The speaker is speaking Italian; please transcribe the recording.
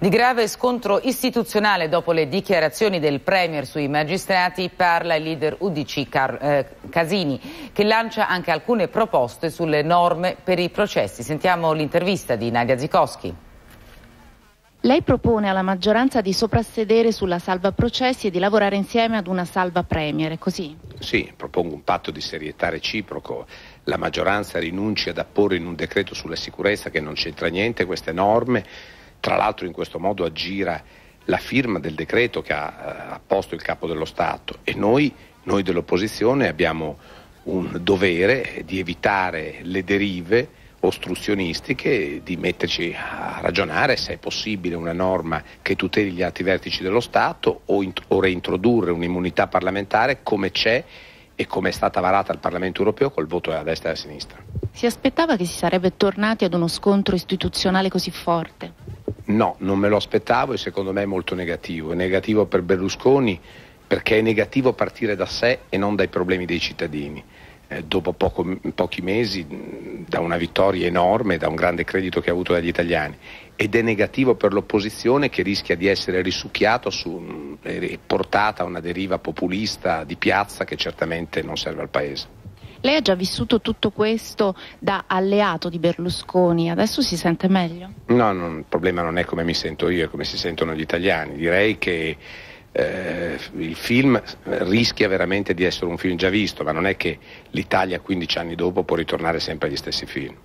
Di grave scontro istituzionale dopo le dichiarazioni del Premier sui magistrati parla il leader UDC Car eh, Casini che lancia anche alcune proposte sulle norme per i processi. Sentiamo l'intervista di Nadia Zikowski. Lei propone alla maggioranza di soprassedere sulla salva processi e di lavorare insieme ad una salva Premier, è così? Sì, propongo un patto di serietà reciproco. La maggioranza rinuncia ad apporre in un decreto sulla sicurezza che non c'entra niente queste norme tra l'altro in questo modo aggira la firma del decreto che ha eh, apposto il capo dello Stato e noi, noi dell'opposizione abbiamo un dovere di evitare le derive ostruzionistiche, di metterci a ragionare se è possibile una norma che tuteli gli alti vertici dello Stato o, int- o reintrodurre un'immunità parlamentare come c'è e come è stata varata al Parlamento europeo col voto della destra e della sinistra. Si aspettava che si sarebbe tornati ad uno scontro istituzionale così forte? No, non me lo aspettavo e secondo me è molto negativo. È negativo per Berlusconi perché è negativo partire da sé e non dai problemi dei cittadini. Eh, dopo poco, pochi mesi mm, da una vittoria enorme, da un grande credito che ha avuto dagli italiani ed è negativo per l'opposizione che rischia di essere risucchiata e portata a una deriva populista di piazza che certamente non serve al Paese. Lei ha già vissuto tutto questo da alleato di Berlusconi, adesso si sente meglio? No, non, il problema non è come mi sento io, è come si sentono gli italiani. Direi che eh, il film rischia veramente di essere un film già visto, ma non è che l'Italia 15 anni dopo può ritornare sempre agli stessi film.